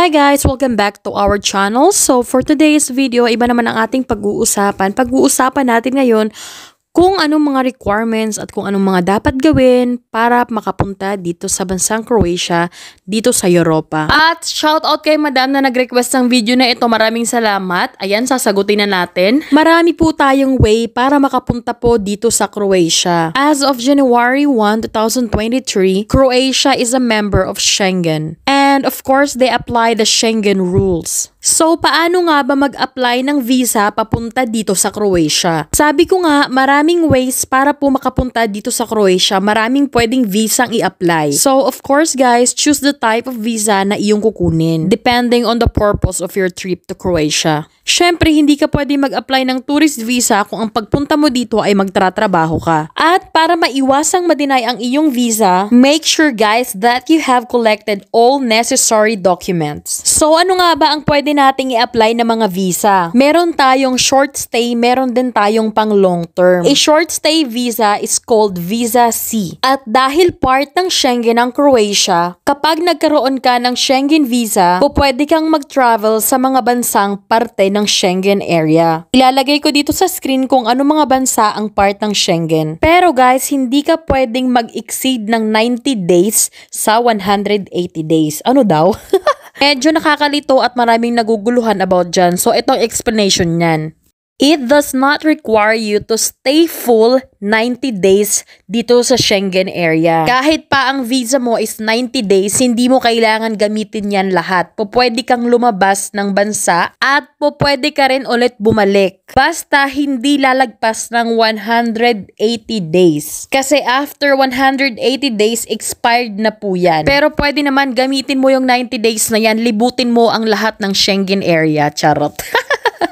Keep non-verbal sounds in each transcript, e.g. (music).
Hi guys! Welcome back to our channel. So for today's video, iba naman ang ating pag-uusapan. Pag-uusapan natin ngayon kung anong mga requirements at kung anong mga dapat gawin para makapunta dito sa bansang Croatia, dito sa Europa. At shout out kay madam na nag-request ng video na ito. Maraming salamat. Ayan, sasagutin na natin. Marami po tayong way para makapunta po dito sa Croatia. As of January 1, 2023, Croatia is a member of Schengen and of course they apply the Schengen rules. So paano nga ba mag-apply ng visa papunta dito sa Croatia? Sabi ko nga, maraming ways para po makapunta dito sa Croatia, maraming pwedeng visa ang i-apply. So of course guys, choose the type of visa na iyong kukunin, depending on the purpose of your trip to Croatia. Siyempre, hindi ka pwede mag-apply ng tourist visa kung ang pagpunta mo dito ay magtratrabaho ka. At para maiwasang madinay ang iyong visa, make sure guys that you have collected all necessary documents. So ano nga ba ang pwede nating i-apply na mga visa? Meron tayong short stay, meron din tayong pang long term. A short stay visa is called Visa C. At dahil part ng Schengen ang Croatia, kapag nagkaroon ka ng Schengen visa, pwede kang mag-travel sa mga bansang parte ng ng Schengen area. Ilalagay ko dito sa screen kung ano mga bansa ang part ng Schengen. Pero guys, hindi ka pwedeng mag-exceed ng 90 days sa 180 days. Ano daw? (laughs) Medyo nakakalito at maraming naguguluhan about dyan. So, itong explanation niyan. It does not require you to stay full 90 days dito sa Schengen area. Kahit pa ang visa mo is 90 days, hindi mo kailangan gamitin yan lahat. Pupwede kang lumabas ng bansa at pupwede ka rin ulit bumalik. Basta hindi lalagpas ng 180 days. Kasi after 180 days, expired na po yan. Pero pwede naman gamitin mo yung 90 days na yan, libutin mo ang lahat ng Schengen area. Charot. (laughs)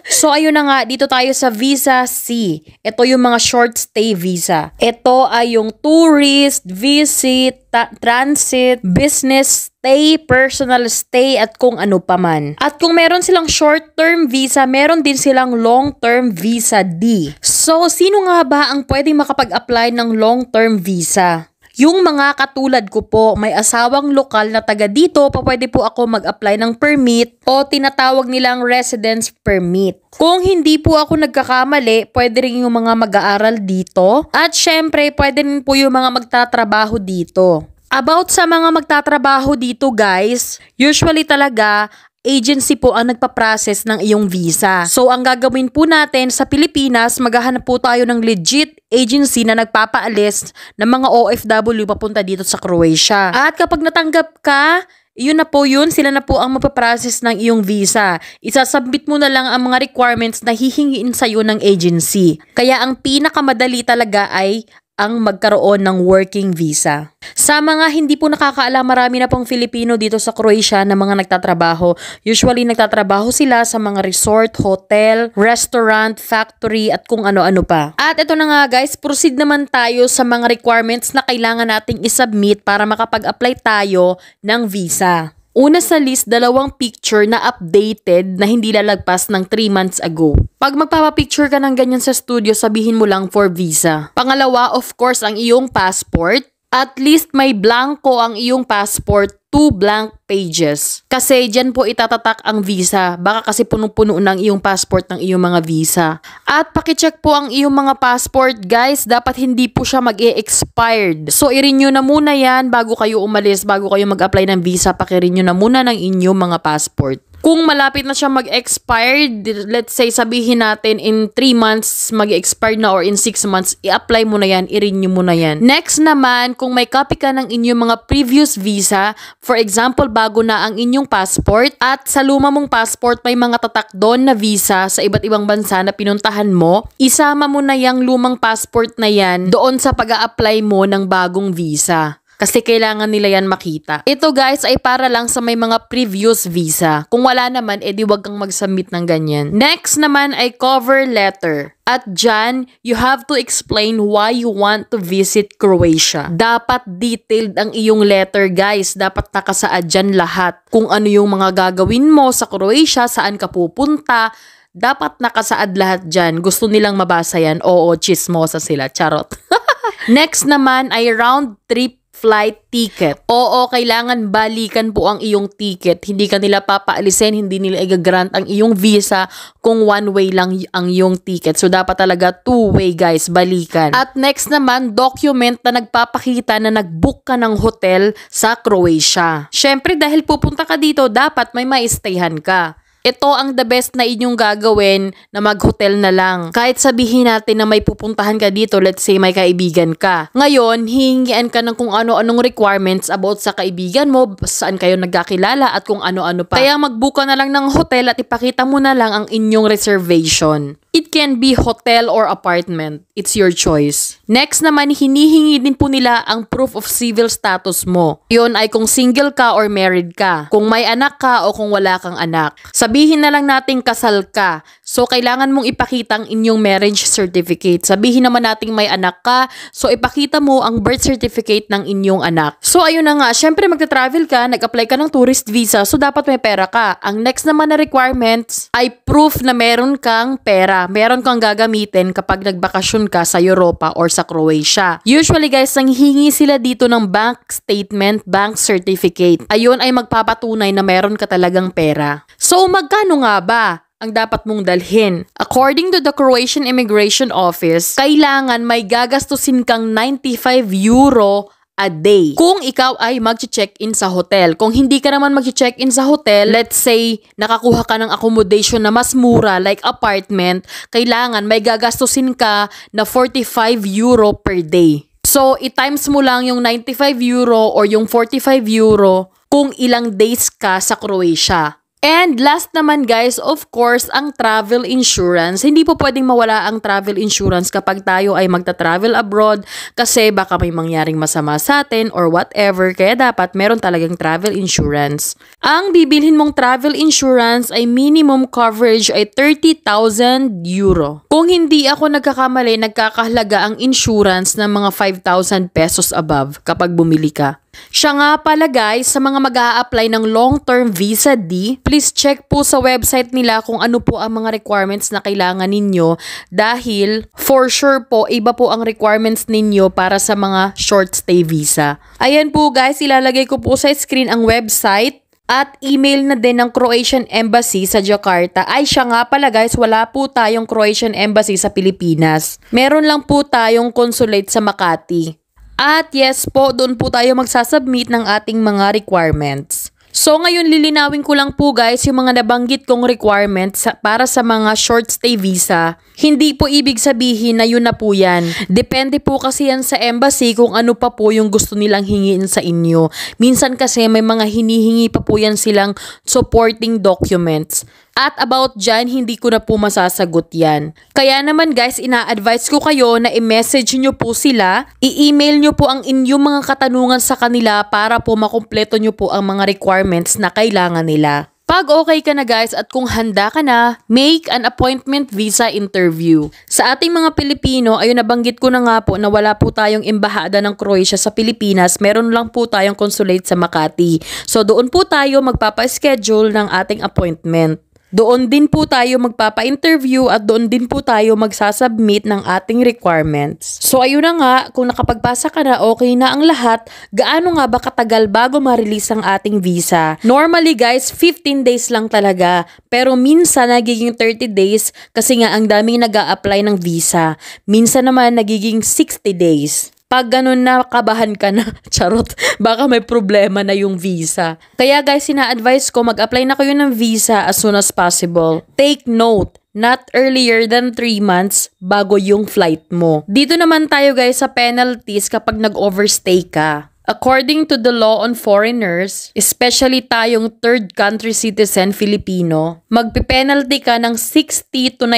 so ayun na nga, dito tayo sa Visa C. Ito yung mga short stay visa. Ito ay yung tourist, visit, ta- transit, business stay, personal stay, at kung ano pa man. At kung meron silang short-term visa, meron din silang long-term visa D. So, sino nga ba ang pwedeng makapag-apply ng long-term visa? Yung mga katulad ko po, may asawang lokal na taga dito, pa pwede po ako mag-apply ng permit o tinatawag nilang residence permit. Kung hindi po ako nagkakamali, pwede rin yung mga mag-aaral dito. At syempre, pwede rin po yung mga magtatrabaho dito. About sa mga magtatrabaho dito guys, usually talaga agency po ang nagpa-process ng iyong visa. So ang gagawin po natin sa Pilipinas, maghahanap po tayo ng legit agency na nagpapaalis ng mga OFW papunta dito sa Croatia. At kapag natanggap ka, yun na po yun, sila na po ang mapaprocess ng iyong visa. Isasubmit mo na lang ang mga requirements na hihingiin iyo ng agency. Kaya ang pinakamadali talaga ay ang magkaroon ng working visa. Sa mga hindi po nakakaalam, marami na pong Filipino dito sa Croatia na mga nagtatrabaho. Usually nagtatrabaho sila sa mga resort, hotel, restaurant, factory at kung ano-ano pa. At ito na nga guys, proceed naman tayo sa mga requirements na kailangan nating isubmit para makapag-apply tayo ng visa. Una sa list, dalawang picture na updated na hindi lalagpas ng 3 months ago. Pag magpapapicture ka ng ganyan sa studio, sabihin mo lang for visa. Pangalawa, of course, ang iyong passport. At least may blanco ang iyong passport two blank pages. Kasi dyan po itatatak ang visa. Baka kasi puno-puno ng iyong passport ng iyong mga visa. At pakicheck po ang iyong mga passport guys. Dapat hindi po siya mag -e expired So i-renew na muna yan bago kayo umalis, bago kayo mag-apply ng visa. Pakirenew na muna ng inyong mga passport kung malapit na siya mag-expire, let's say sabihin natin in 3 months mag-expire na or in 6 months, i-apply mo na yan, i-renew mo na yan. Next naman, kung may copy ka ng inyong mga previous visa, for example, bago na ang inyong passport at sa luma mong passport may mga tatak doon na visa sa iba't ibang bansa na pinuntahan mo, isama mo na yung lumang passport na yan doon sa pag apply mo ng bagong visa kasi kailangan nila yan makita. Ito guys ay para lang sa may mga previous visa. Kung wala naman, edi wag kang mag-submit ng ganyan. Next naman ay cover letter. At dyan, you have to explain why you want to visit Croatia. Dapat detailed ang iyong letter guys. Dapat nakasaad dyan lahat. Kung ano yung mga gagawin mo sa Croatia, saan ka pupunta, dapat nakasaad lahat dyan. Gusto nilang mabasa yan. Oo, chismosa sila. Charot. (laughs) Next naman ay round trip flight ticket. Oo, kailangan balikan po ang iyong ticket. Hindi ka nila papaalisin, hindi nila i-grant ang iyong visa kung one way lang ang iyong ticket. So dapat talaga two way guys, balikan. At next naman, document na nagpapakita na nag-book ka ng hotel sa Croatia. Syempre dahil pupunta ka dito, dapat may maistayhan ka. Ito ang the best na inyong gagawin na mag-hotel na lang. Kahit sabihin natin na may pupuntahan ka dito, let's say may kaibigan ka. Ngayon, hihingian ka ng kung ano-anong requirements about sa kaibigan mo, saan kayo nagkakilala at kung ano-ano pa. Kaya magbuka na lang ng hotel at ipakita mo na lang ang inyong reservation. It can be hotel or apartment. It's your choice. Next naman, hinihingi din po nila ang proof of civil status mo. Yun ay kung single ka or married ka, kung may anak ka o kung wala kang anak. Sabihin na lang natin kasal ka. So, kailangan mong ipakita ang inyong marriage certificate. Sabihin naman natin may anak ka. So, ipakita mo ang birth certificate ng inyong anak. So, ayun na nga. Siyempre, magta-travel ka, nag-apply ka ng tourist visa. So, dapat may pera ka. Ang next naman na requirements ay proof na meron kang pera pera meron kang gagamitin kapag nagbakasyon ka sa Europa or sa Croatia. Usually guys, nanghingi sila dito ng bank statement, bank certificate. Ayun ay magpapatunay na meron ka talagang pera. So magkano nga ba? ang dapat mong dalhin. According to the Croatian Immigration Office, kailangan may gagastusin kang 95 euro a day. Kung ikaw ay mag-check-in sa hotel. Kung hindi ka naman mag-check-in sa hotel, let's say nakakuha ka ng accommodation na mas mura like apartment, kailangan may gagastusin ka na 45 euro per day. So, i-times mo lang yung 95 euro or yung 45 euro kung ilang days ka sa Croatia. And last naman guys, of course, ang travel insurance. Hindi po pwedeng mawala ang travel insurance kapag tayo ay magta-travel abroad kasi baka may mangyaring masama sa atin or whatever. Kaya dapat meron talagang travel insurance. Ang bibilhin mong travel insurance ay minimum coverage ay 30,000 euro. Kung hindi ako nagkakamali, nagkakahalaga ang insurance ng mga 5,000 pesos above kapag bumili ka. Siya nga pala guys, sa mga mag apply ng long-term visa D, please check po sa website nila kung ano po ang mga requirements na kailangan ninyo dahil for sure po, iba po ang requirements ninyo para sa mga short stay visa. Ayan po guys, ilalagay ko po sa screen ang website at email na din ng Croatian Embassy sa Jakarta. Ay siya nga pala guys, wala po tayong Croatian Embassy sa Pilipinas. Meron lang po tayong consulate sa Makati. At yes po, doon po tayo magsasubmit ng ating mga requirements. So ngayon lilinawin ko lang po guys yung mga nabanggit kong requirements para sa mga short stay visa. Hindi po ibig sabihin na yun na po yan. Depende po kasi yan sa embassy kung ano pa po yung gusto nilang hingiin sa inyo. Minsan kasi may mga hinihingi pa po yan silang supporting documents. At about dyan, hindi ko na po masasagot yan. Kaya naman guys, ina-advise ko kayo na i-message nyo po sila, i-email nyo po ang inyong mga katanungan sa kanila para po makumpleto nyo po ang mga requirements na kailangan nila. Pag okay ka na guys at kung handa ka na, make an appointment visa interview. Sa ating mga Pilipino, ayun nabanggit ko na nga po na wala po tayong embahada ng Croatia sa Pilipinas, meron lang po tayong consulate sa Makati. So doon po tayo magpapa-schedule ng ating appointment. Doon din po tayo magpapa-interview at doon din po tayo magsasubmit ng ating requirements. So ayun na nga, kung nakapagpasa ka na okay na ang lahat, gaano nga ba katagal bago ma-release ang ating visa? Normally guys, 15 days lang talaga. Pero minsan nagiging 30 days kasi nga ang daming nag a apply ng visa. Minsan naman nagiging 60 days. Pag ganun na, kabahan ka na. (laughs) Charot. Baka may problema na yung visa. Kaya guys, sina-advise ko, mag-apply na kayo ng visa as soon as possible. Take note, not earlier than 3 months bago yung flight mo. Dito naman tayo guys sa penalties kapag nag-overstay ka. According to the law on foreigners, especially tayong third country citizen Filipino, magpipenalty ka ng 60 to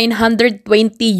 920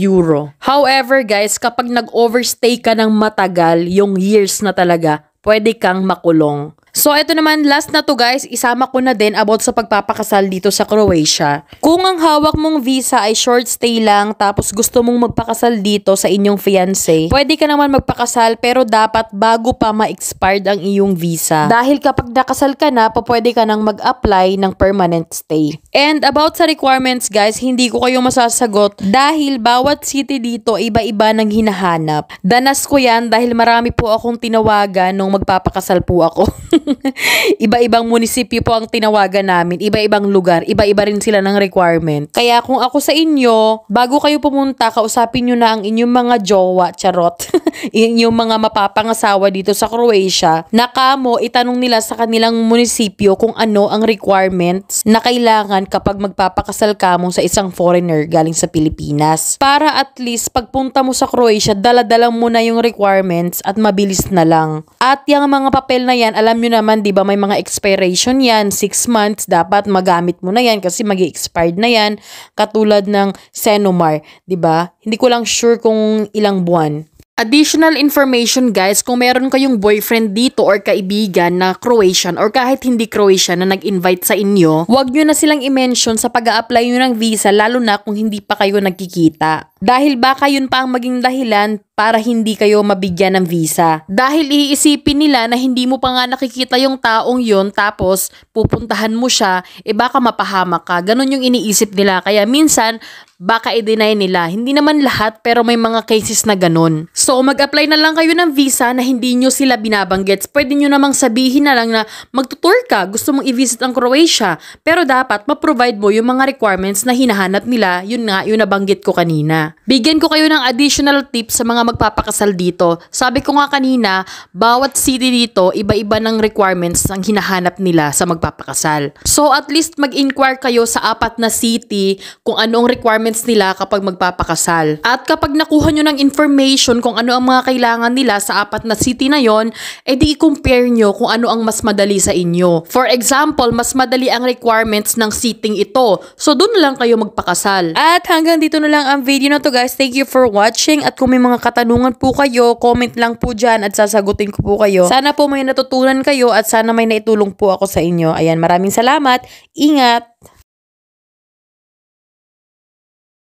euro. However guys, kapag nag-overstay ka ng matagal, yung years na talaga, pwede kang makulong. So ito naman last na to guys, isama ko na din about sa pagpapakasal dito sa Croatia. Kung ang hawak mong visa ay short stay lang tapos gusto mong magpakasal dito sa inyong fiance, pwede ka naman magpakasal pero dapat bago pa ma-expired ang iyong visa. Dahil kapag nakasal ka na, pwede ka nang mag-apply ng permanent stay. And about sa requirements guys, hindi ko kayo masasagot dahil bawat city dito iba-iba nang hinahanap. Danas ko yan dahil marami po akong tinawagan nung magpapakasal po ako. (laughs) (laughs) iba-ibang munisipyo po ang tinawagan namin, iba-ibang lugar, iba-iba rin sila ng requirement. Kaya kung ako sa inyo, bago kayo pumunta, kausapin nyo na ang inyong mga jowa, charot, (laughs) inyong mga mapapangasawa dito sa Croatia, na kamo itanong nila sa kanilang munisipyo kung ano ang requirements na kailangan kapag magpapakasal ka mo sa isang foreigner galing sa Pilipinas. Para at least pagpunta mo sa Croatia, daladala mo na yung requirements at mabilis na lang. At yung mga papel na yan, alam nyo na naman, di ba may mga expiration yan, 6 months, dapat magamit mo na yan kasi mag expired na yan, katulad ng Senomar, di ba? Hindi ko lang sure kung ilang buwan. Additional information guys, kung meron kayong boyfriend dito or kaibigan na Croatian or kahit hindi Croatian na nag-invite sa inyo, huwag nyo na silang i-mention sa pag apply nyo ng visa lalo na kung hindi pa kayo nagkikita. Dahil baka yun pa ang maging dahilan para hindi kayo mabigyan ng visa. Dahil iisipin nila na hindi mo pa nga nakikita yung taong yun tapos pupuntahan mo siya, e baka mapahama ka. Ganon yung iniisip nila. Kaya minsan, baka i-deny nila. Hindi naman lahat pero may mga cases na ganun. So mag-apply na lang kayo ng visa na hindi nyo sila binabanggit. Pwede nyo namang sabihin na lang na magtutour ka, gusto mong i-visit ang Croatia. Pero dapat ma-provide mo yung mga requirements na hinahanap nila. Yun nga, yung nabanggit ko kanina. Bigyan ko kayo ng additional tips sa mga magpapakasal dito. Sabi ko nga kanina, bawat city dito, iba-iba ng requirements ang hinahanap nila sa magpapakasal. So at least mag-inquire kayo sa apat na city kung anong requirements requirements nila kapag magpapakasal. At kapag nakuha nyo ng information kung ano ang mga kailangan nila sa apat na city na yon, edi i-compare nyo kung ano ang mas madali sa inyo. For example, mas madali ang requirements ng sitting ito. So doon lang kayo magpakasal. At hanggang dito na lang ang video na to guys. Thank you for watching at kung may mga katanungan po kayo, comment lang po dyan at sasagutin ko po kayo. Sana po may natutunan kayo at sana may naitulong po ako sa inyo. Ayan, maraming salamat. Ingat!